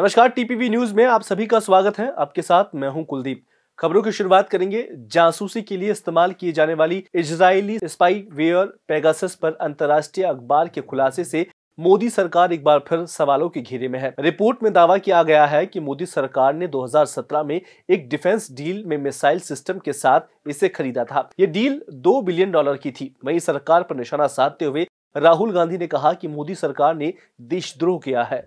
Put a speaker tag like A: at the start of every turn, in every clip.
A: नमस्कार TPV news में आप सभी का स्वागत है आपके साथ मैं हूं कुलदीप खबरों की शुरुआत करेंगे जासूसी के लिए इस्तेमाल की जाने वाली इजरायली स्पाई वेयर पेगासस पर अंतर्राष्ट्रीय अखबार के खुलासे से मोदी सरकार एक बार फिर सवालों के घेरे में है रिपोर्ट में दावा किया गया है कि मोदी सरकार ने 2017 में एक डिफेंस डील में मिसाइल सिस्टम के साथ इसे खरीदा था ये डील दो बिलियन डॉलर की थी वही सरकार पर निशाना साधते हुए राहुल गांधी ने कहा कि मोदी सरकार ने देशद्रोह किया है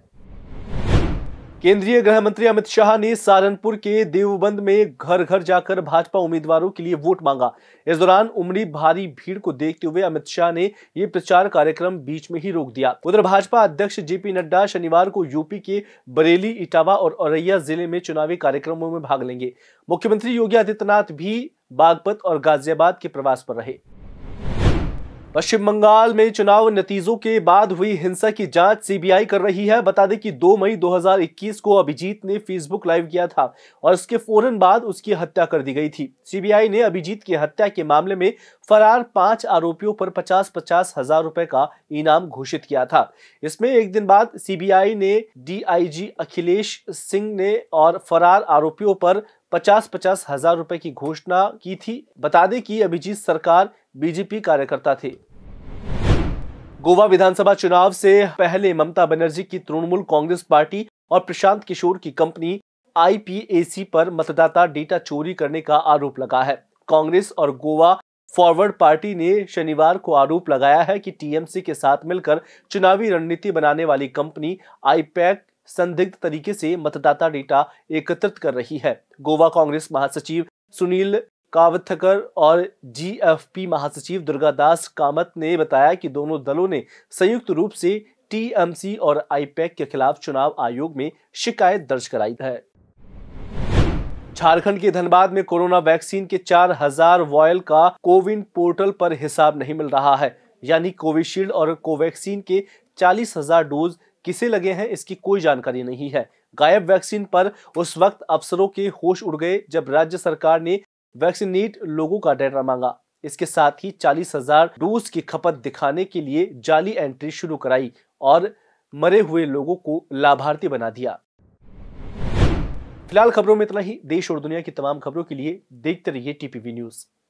A: केंद्रीय गृह मंत्री अमित शाह ने सहारनपुर के देवबंद में घर घर जाकर भाजपा उम्मीदवारों के लिए वोट मांगा इस दौरान उमड़ी भारी भीड़ को देखते हुए अमित शाह ने ये प्रचार कार्यक्रम बीच में ही रोक दिया उधर भाजपा अध्यक्ष जेपी नड्डा शनिवार को यूपी के बरेली इटावा और औरैया जिले में चुनावी कार्यक्रमों में भाग लेंगे मुख्यमंत्री योगी आदित्यनाथ भी बागपत और गाजियाबाद के प्रवास पर रहे पश्चिम बंगाल में चुनाव नतीजों के बाद हुई हिंसा की जांच सीबीआई कर रही है बता दें कि 2 मई 2021 को अभिजीत ने फेसबुक लाइव किया था और इसके फौरन बाद उसकी हत्या कर दी गई थी सीबीआई ने अभिजीत की हत्या के मामले में फरार पांच आरोपियों पर पचास पचास हजार रुपए का इनाम घोषित किया था इसमें एक दिन बाद सीबीआई ने डीआईजी अखिलेश सिंह ने और फरार आरोपियों पर पचास पचास हजार रुपए की घोषणा की थी बता दें कि अभिजीत सरकार बीजेपी कार्यकर्ता थे गोवा विधानसभा चुनाव से पहले ममता बनर्जी की तृणमूल कांग्रेस पार्टी और प्रशांत किशोर की कंपनी आईपीएसी पर मतदाता डेटा चोरी करने का आरोप लगा है कांग्रेस और गोवा फॉरवर्ड पार्टी ने शनिवार को आरोप लगाया है कि टीएमसी के साथ मिलकर चुनावी रणनीति बनाने वाली कंपनी आईपैक संदिग्ध तरीके से मतदाता डेटा एकत्रित कर रही है गोवा कांग्रेस महासचिव सुनील कावथकर और जीएफपी महासचिव दुर्गादास कामत ने बताया कि दोनों दलों ने संयुक्त रूप से टीएमसी और आईपैक e के खिलाफ चुनाव आयोग में शिकायत दर्ज कराई है झारखंड के धनबाद में कोरोना वैक्सीन के 4000 हजार वॉयल का कोविन पोर्टल पर हिसाब नहीं मिल रहा है यानी कोविशील्ड और कोवैक्सीन के चालीस हजार डोज किसे लगे हैं इसकी कोई जानकारी नहीं है गायब वैक्सीन पर उस वक्त अफसरों के होश उड़ गए जब राज्य सरकार ने वैक्सीनेट लोगों का डेटा मांगा इसके साथ ही चालीस हजार डोज की खपत दिखाने के लिए जाली एंट्री शुरू कराई और मरे हुए लोगों को लाभार्थी बना दिया फिलहाल खबरों में इतना ही देश और दुनिया की तमाम खबरों के लिए देखते रहिए टीपीवी न्यूज़